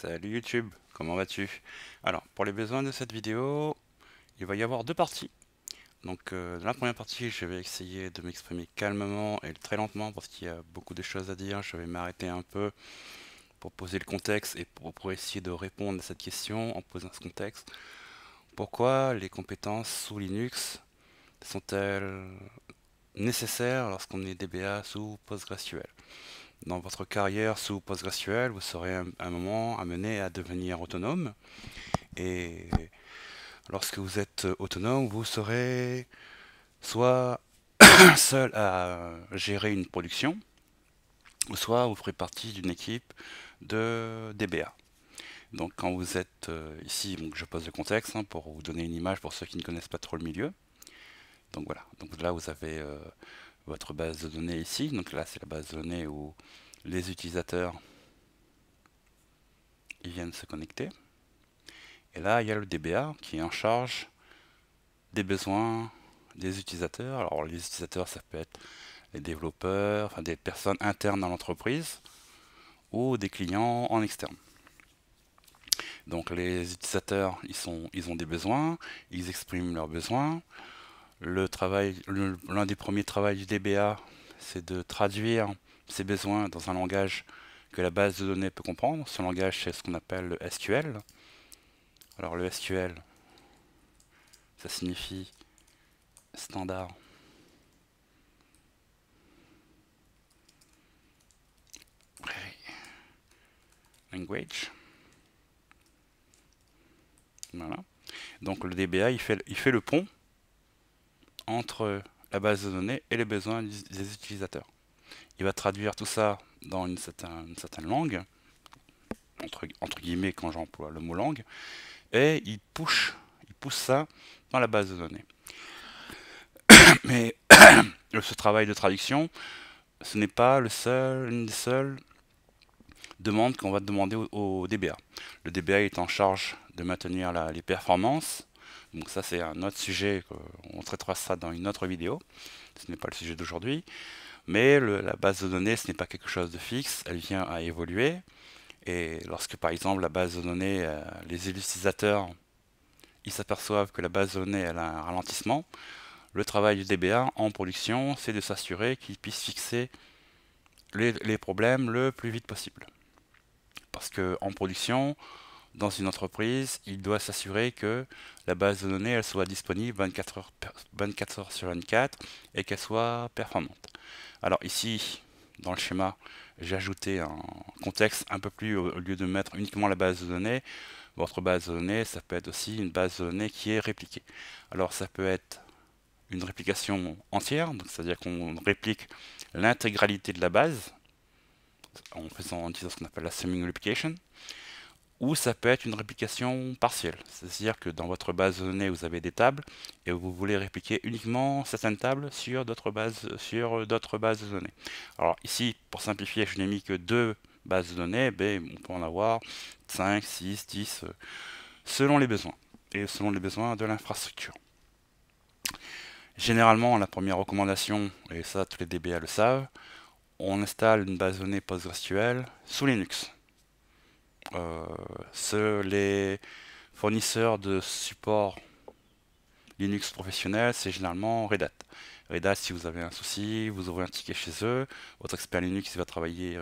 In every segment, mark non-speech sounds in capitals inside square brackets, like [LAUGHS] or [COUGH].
Salut YouTube, comment vas-tu Alors, pour les besoins de cette vidéo, il va y avoir deux parties. Donc, euh, dans la première partie, je vais essayer de m'exprimer calmement et très lentement parce qu'il y a beaucoup de choses à dire. Je vais m'arrêter un peu pour poser le contexte et pour, pour, essayer de répondre à cette question en posant ce contexte. Pourquoi les compétences sous Linux sont-elles nécessaires lorsqu'on est DBA sous PostgreSQL dans votre carrière sous PostgreSQL, vous serez un moment amené à devenir autonome. Et lorsque vous êtes autonome, vous serez soit [COUGHS] seul à gérer une production, ou soit vous ferez partie d'une équipe de DBA. Donc quand vous êtes euh, ici, donc je pose le contexte hein, pour vous donner une image pour ceux qui ne connaissent pas trop le milieu. Donc voilà, donc là vous avez euh, votre base de données ici. Donc là, c'est la base de données où les utilisateurs ils viennent se connecter. Et là, il y a le DBA qui est en charge des besoins des utilisateurs. Alors les utilisateurs, ça peut être les développeurs, des personnes internes dans l'entreprise ou des clients en externe. Donc les utilisateurs, ils, sont, ils ont des besoins, ils expriment leurs besoins travail, l'un des premiers travaux du DBA, c'est de traduire ses besoins dans un langage que la base de données peut comprendre. Ce langage, c'est ce qu'on appelle le SQL. Alors le SQL, ça signifie standard language. Voilà. Donc le DBA, il fait, il fait le pont entre la base de données et les besoins des utilisateurs. Il va traduire tout ça dans une certaine, langue, entre, guillemets quand j'emploie le mot langue, et il il pousse ça dans la base de données. [COUGHS] Mais [COUGHS] ce travail de traduction, ce n'est pas le seul, une des seules demandes qu'on va demander au, DBA. Le DBA est en charge de maintenir les performances donc ça c'est un autre sujet, on traitera ça dans une autre vidéo, ce n'est pas le sujet d'aujourd'hui. Mais la base de données, ce n'est pas quelque chose de fixe, elle vient à évoluer. Et lorsque par exemple la base de données, euh, les utilisateurs, ils s'aperçoivent que la base de données a un ralentissement, le travail du DBA en production, c'est de s'assurer qu'il puisse fixer les, les, problèmes le plus vite possible. Parce que en production, dans une entreprise, il doit s'assurer que la base de données elle soit disponible 24 heures, sur 24 et qu'elle soit performante. Alors ici, dans le schéma, j'ai ajouté un contexte un peu plus au lieu de mettre uniquement la base de données. Votre base de données, ça peut être aussi une base de données qui est répliquée. Alors ça peut être une réplication entière, c'est-à-dire qu'on réplique l'intégralité de la base en faisant en ce qu'on appelle la semi replication ou ça peut être une réplication partielle. C'est-à-dire que dans votre base de données, vous avez des tables et vous voulez répliquer uniquement certaines tables sur d'autres bases, sur d'autres bases de données. Alors ici, pour simplifier, je n'ai mis que deux bases de données, mais on peut en avoir 5, 6, 10, selon les besoins et selon les besoins de l'infrastructure. Généralement, la première recommandation, et ça tous les DBA le savent, on installe une base de données PostgreSQL sous Linux. Euh, ce, les fournisseurs de support Linux professionnel, c'est généralement Red Hat. Red Hat, si vous avez un souci, vous ouvrez un ticket chez eux, votre expert Linux va travailler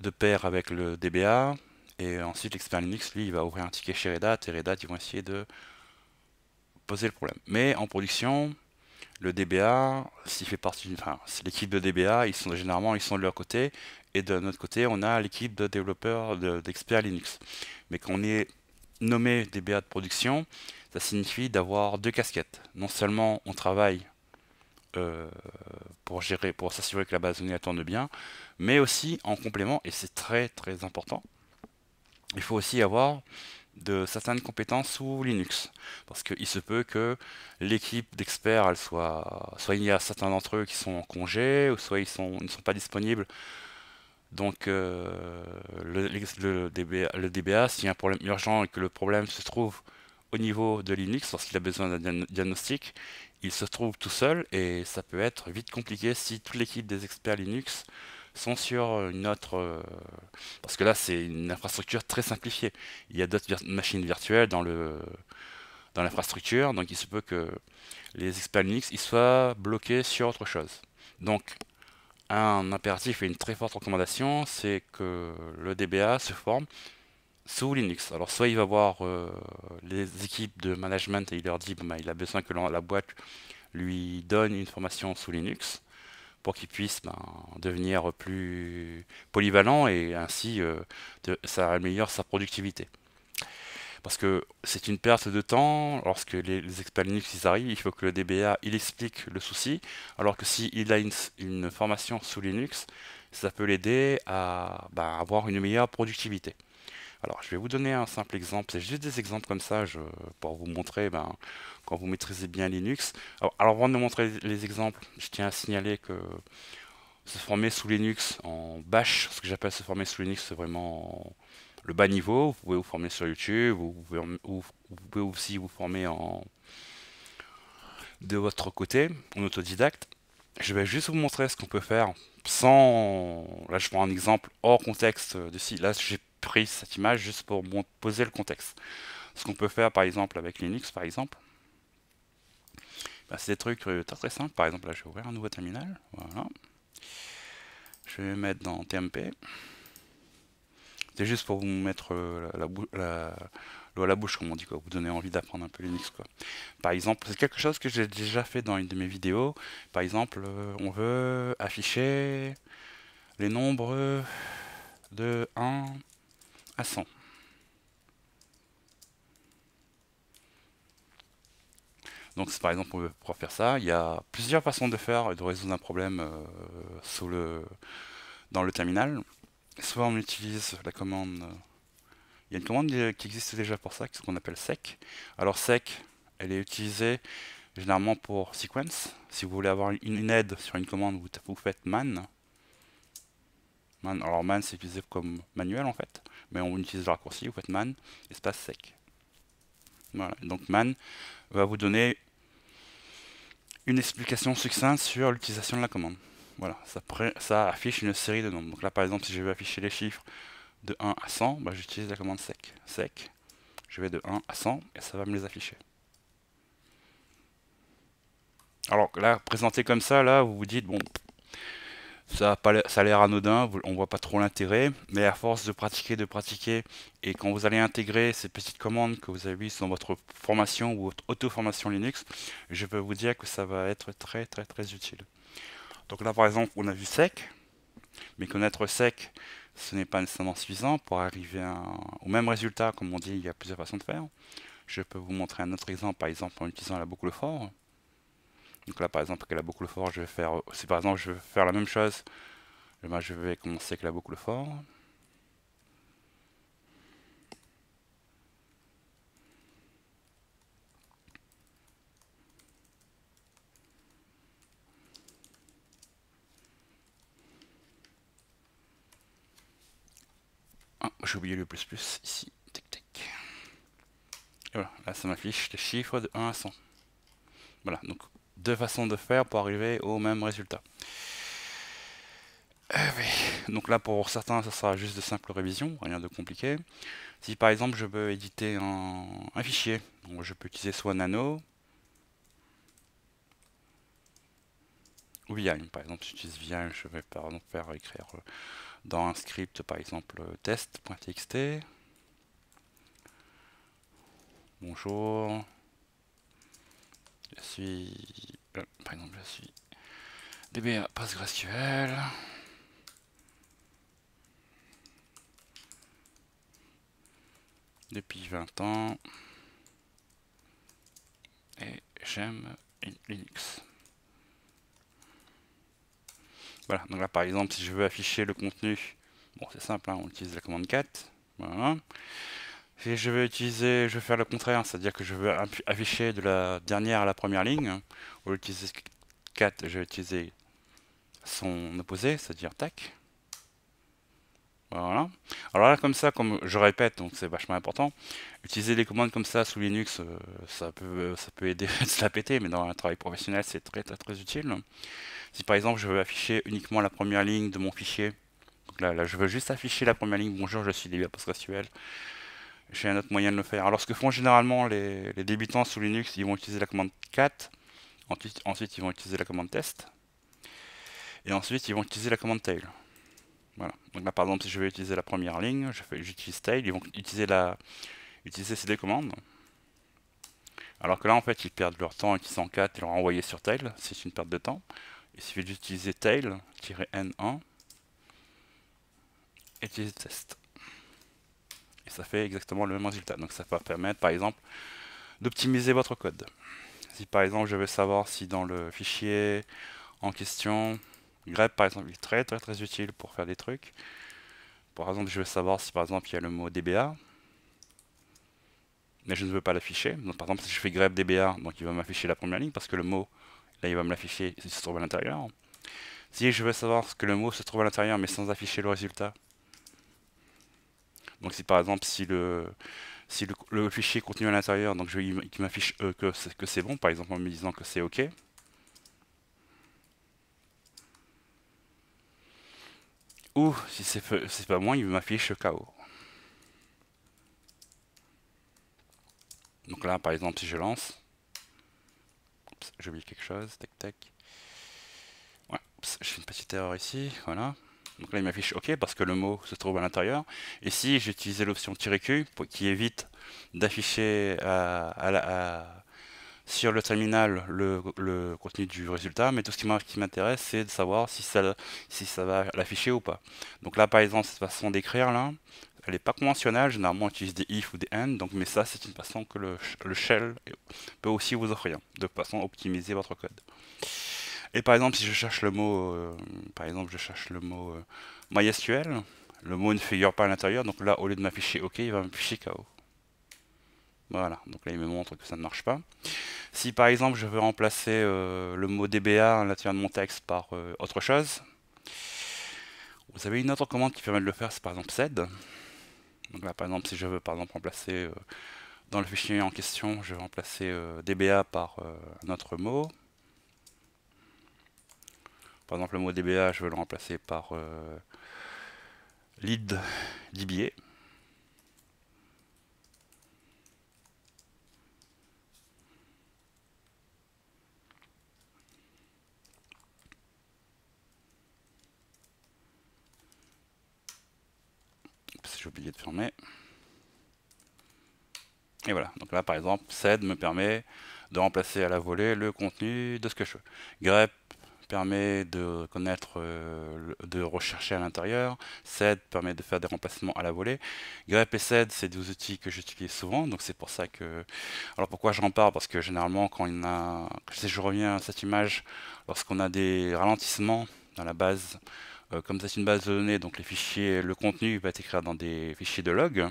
de pair avec le DBA, et ensuite l'expert Linux, lui, va ouvrir un ticket chez Red Hat, et Red Hat, ils vont essayer de poser le problème. Mais en production, le DBA, s'il fait partie, enfin, l'équipe de DBA, ils sont généralement, ils sont de leur côté, et de notre côté, on a l'équipe de développeurs d'experts Linux. Mais quand on est nommé DBA de production, ça signifie d'avoir deux casquettes. Non seulement on travaille euh, pour gérer, pour s'assurer que la base de données tourne bien, mais aussi en complément, et c'est très très important, il faut aussi avoir de certaines compétences sous Linux. Parce qu'il se peut que l'équipe d'experts, elle soit, soit il y a certains d'entre eux qui sont en congé, ou soit ils ne sont pas disponibles donc euh, le, DBA, s'il y a un problème urgent et que le problème se trouve au niveau de Linux, lorsqu'il a besoin d'un diagnostic, il se trouve tout seul et ça peut être vite compliqué si toute l'équipe des experts Linux sont sur une autre... Euh, parce que là, c'est une infrastructure très simplifiée. Il y a d'autres machines virtuelles dans le dans l'infrastructure, donc il se peut que les experts Linux ils soient bloqués sur autre chose. Donc, un impératif et une très forte recommandation, c'est que le DBA se forme sous Linux. Alors soit il va voir euh, les équipes de management et il leur dit qu'il bah, il a besoin que la, boîte lui donne une formation sous Linux pour qu'il puisse ben, devenir plus polyvalent et ainsi euh, ça améliore sa productivité. Parce que c'est une perte de temps, lorsque les, experts Linux ils arrivent, il faut que le DBA il explique le souci, alors que s'il a une, formation sous Linux, ça peut l'aider à ben, avoir une meilleure productivité. Alors je vais vous donner un simple exemple, c'est juste des exemples comme ça pour vous montrer ben, quand vous maîtrisez bien Linux. Alors, avant de montrer les exemples, je tiens à signaler que se former sous Linux en bash, ce que j'appelle se former sous Linux, c'est vraiment le bas niveau, vous pouvez vous former sur YouTube, vous vous, pouvez aussi vous former en de votre côté, en autodidacte. Je vais juste vous montrer ce qu'on peut faire sans... Là, je prends un exemple hors contexte de si. Là, j'ai pris cette image juste pour poser le contexte. Ce qu'on peut faire, par exemple, avec Linux, par exemple. Bah, c'est des trucs euh, très, très simples. Par exemple, là, je vais ouvrir un nouveau terminal. Voilà. Je vais mettre dans TMP. C'est juste pour vous mettre euh, la, l'eau à la bouche, comme on dit, quoi, vous donner envie d'apprendre un peu Linux. Quoi. Par exemple, c'est quelque chose que j'ai déjà fait dans une de mes vidéos. Par exemple, euh, on veut afficher les nombres de 1 à 100. Donc par exemple, on veut pouvoir faire ça. Il y a plusieurs façons de faire et de résoudre un problème euh, le, dans le terminal soit on utilise la commande... Euh, il y a une commande qui existe déjà pour ça, ce qu'on appelle sec. Alors sec, elle est utilisée généralement pour sequence. Si vous voulez avoir une aide sur une commande, vous, vous faites man. man. Alors man, c'est utilisé comme manuel en fait, mais on utilise le raccourci, vous faites man, espace sec. Voilà, donc man va vous donner une explication succincte sur l'utilisation de la commande. Voilà, ça, affiche une série de nombres. Donc là, par exemple, si je veux afficher les chiffres de 1 à 100, bah, j'utilise la commande sec. Sec, je vais de 1 à 100 et ça va me les afficher. Alors là, présenté comme ça, là, vous vous dites, bon, ça a, l'air anodin, on voit pas trop l'intérêt, mais à force de pratiquer, de pratiquer, et quand vous allez intégrer ces petites commandes que vous avez vues dans votre formation ou votre auto-formation Linux, je peux vous dire que ça va être très très très utile. Donc là, par exemple, on a vu sec, mais connaître sec, ce n'est pas nécessairement suffisant pour arriver au même résultat. Comme on dit, il y a plusieurs façons de faire. Je peux vous montrer un autre exemple, par exemple, en utilisant la boucle fort. Donc là, par exemple, avec la boucle fort, je vais faire, par exemple je veux faire la même chose, eh ben, je vais commencer avec la boucle fort. J'ai oublié le plus plus ici. Tic tic. Et voilà, là ça m'affiche les chiffres de 1 à 100. Voilà, donc deux façons de faire pour arriver au même résultat. Eh donc là pour certains ça sera juste de simples révisions, rien de compliqué. Si par exemple je veux éditer un, fichier, je peux utiliser soit Nano, ou Vime par exemple, si j'utilise Vime je vais par exemple faire écrire euh, dans un script, par exemple euh, test.txt. Bonjour, je suis, euh, par exemple, je suis DBA PostgreSQL. Depuis 20 ans. Et j'aime Linux. Voilà, donc là par exemple, si je veux afficher le contenu, bon c'est simple, hein, on utilise la commande 4. Voilà. Si je veux utiliser, je faire le contraire, c'est-à-dire que je veux afficher de la dernière à la première ligne, au lieu utiliser cat, je vais utiliser son opposé, c'est-à-dire tac. Voilà. Alors là, comme ça, comme je répète, donc c'est vachement important, utiliser des commandes comme ça sous Linux, euh, ça, peut, euh, ça peut aider à [LAUGHS] se la péter, mais dans un travail professionnel, c'est très, très utile. Si par exemple, je veux afficher uniquement la première ligne de mon fichier, là, je veux juste afficher la première ligne, bonjour, je suis Libia PostgreSQL, j'ai un autre moyen de le faire. Alors ce que font généralement les, débutants sous Linux, ils vont utiliser la commande cat, ensuite ils vont utiliser la commande test, et ensuite ils vont utiliser la commande tail. Voilà. Donc là, par exemple, si je veux utiliser la première ligne, j'utilise tail, ils vont utiliser, la, utiliser ces deux commandes. Alors que là, en fait, ils perdent leur temps et qu'ils 4 et leur envoyer sur tail, c'est une perte de temps. Il suffit d'utiliser tail-n1 et utiliser test. Et ça fait exactement le même résultat. Donc ça va permettre, par exemple, d'optimiser votre code. Si par exemple, je veux savoir si dans le fichier en question, grep par exemple est très très très utile pour faire des trucs. Par exemple, je veux savoir si par exemple il y a le mot DBA, mais je ne veux pas l'afficher. Donc par exemple, si je fais grep DBA, donc il va m'afficher la première ligne parce que le mot, là il va me l'afficher s'il se trouve à l'intérieur. Si je veux savoir ce que le mot se trouve à l'intérieur mais sans afficher le résultat, donc si par exemple si le si le, fichier continue à l'intérieur, donc je veux m'affiche euh, que c'est bon, par exemple en me disant que c'est OK, Ou, si c'est pas moi, il m'affiche KO. Donc là, par exemple, si je lance... j'oublie quelque chose, tac tac. Ouais, je fais une petite erreur ici, voilà. Donc là, il m'affiche OK parce que le mot se trouve à l'intérieur. Et j'ai utilisé l'option "-q", qui évite d'afficher à, la sur le terminal le, contenu du résultat, mais tout ce qui m'intéresse, c'est de savoir si ça, va l'afficher ou pas. Donc là, par exemple, cette façon d'écrire, là, elle n'est pas conventionnelle, généralement on utilise des if ou des and, donc, mais ça c'est une façon que le, shell peut aussi vous offrir, de façon à optimiser votre code. Et par exemple, si je cherche le mot, euh, par exemple, je cherche le mot euh, MySQL, le mot ne figure pas à l'intérieur, donc là, au lieu de m'afficher OK, il va m'afficher KO. Voilà, donc là il me montre que ça ne marche pas. Si par exemple je veux remplacer euh, le mot DBA à l'intérieur de mon texte par euh, autre chose, vous avez une autre commande qui permet de le faire, c'est par exemple sed. Donc là par exemple si je veux par exemple remplacer euh, dans le fichier en question, je vais remplacer DBA par un autre mot. Par exemple le mot DBA je veux le remplacer par lead DBA. de fermer. Et voilà, donc là par exemple, sed me permet de remplacer à la volée le contenu de ce que je veux. grep permet de connaître, euh, de rechercher à l'intérieur, sed permet de faire des remplacements à la volée, grep et sed c'est deux outils que j'utilise souvent, donc c'est pour ça que... Alors pourquoi j'en parle Parce que généralement quand il on a... Si je reviens à cette image, lorsqu'on a des ralentissements dans la base, euh, comme c'est une base de données, donc les fichiers, le contenu va être écrit dans des fichiers de log.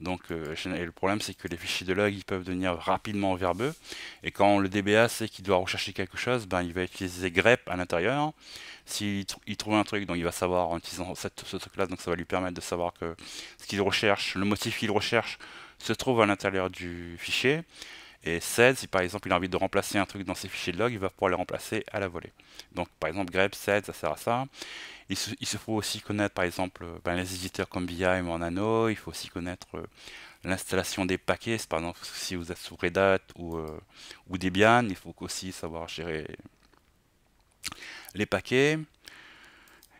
Donc, euh, le problème, c'est que les fichiers de log, ils peuvent devenir rapidement verbeux. Et quand le DBA sait qu'il doit rechercher quelque chose, ben, il va utiliser grep à l'intérieur. S'il trouve un truc, donc il va savoir en utilisant cette, classe, donc ça va lui permettre de savoir que ce qu'il recherche, le motif qu'il recherche, se trouve à l'intérieur du fichier. Et sed si par exemple il a envie de remplacer un truc dans ses fichiers de log, il va pouvoir le remplacer à la volée. Donc par exemple, grep 16, ça sert à ça. Il se, faut aussi connaître par exemple euh, ben, les éditeurs comme VIM en nano, il faut aussi connaître euh, l'installation des paquets, par exemple si vous êtes sous Red Hat ou, euh, ou Debian, il faut aussi savoir gérer les paquets.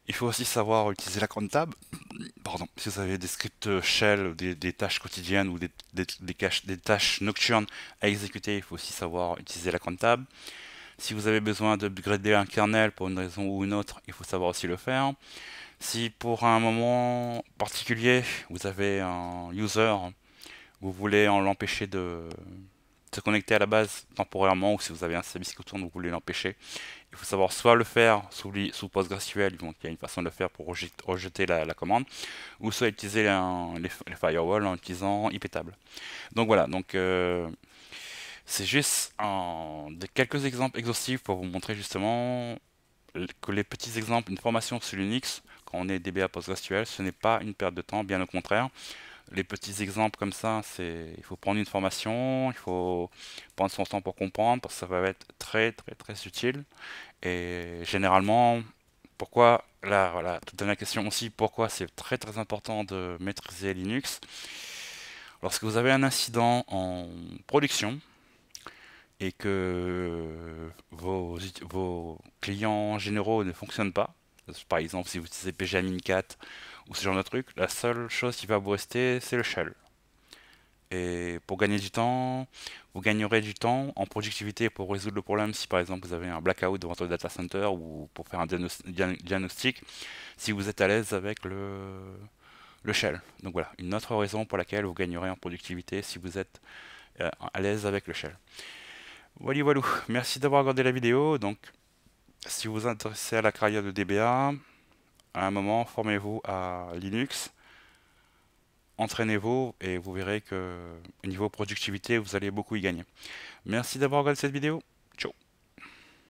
Il faut aussi savoir utiliser la comptable. Pardon, si vous avez des scripts euh, shell, des, tâches quotidiennes ou des, tâches nocturnes à exécuter, il faut aussi savoir utiliser la comptable. Si vous avez besoin d'upgrader un kernel pour une raison ou une autre, il faut savoir aussi le faire. Si pour un moment particulier, vous avez un user, vous voulez l'empêcher de, se connecter à la base temporairement ou si vous avez un service qui tourne, vous voulez l'empêcher. Il faut savoir soit le faire sous, sous PostgreSQL, donc il y a une façon de le faire pour rejeter la, commande, ou soit utiliser les, firewalls en utilisant iptable. Donc voilà, donc euh, c'est juste quelques exemples exhaustifs pour vous montrer justement que les petits exemples, une formation sur Linux, quand on est DBA PostgreSQL, ce n'est pas une perte de temps, bien au contraire les petits exemples comme ça, c'est il faut prendre une formation, il faut prendre son temps pour comprendre, parce que ça va être très très très utile. Et généralement, pourquoi là voilà, toute dernière question aussi, pourquoi c'est très très important de maîtriser Linux Lorsque vous avez un incident en production et que vos, clients généraux ne fonctionnent pas, par exemple si vous utilisez PGA 4 ou ce genre de truc, la seule chose qui va vous rester, c'est le shell. Et pour gagner du temps, vous gagnerez du temps en productivité pour résoudre le problème si par exemple vous avez un blackout devant votre data center ou pour faire un diagnostic, si vous êtes à l'aise avec le, shell. Donc voilà, une autre raison pour laquelle vous gagnerez en productivité si vous êtes euh, à l'aise avec le shell. Voilà, voilà. Merci d'avoir regardé la vidéo. Donc, si vous vous intéressez à la carrière de DBA, à un moment, formez-vous à Linux, entraînez-vous et vous verrez que niveau productivité, vous allez beaucoup y gagner. Merci d'avoir regardé cette vidéo.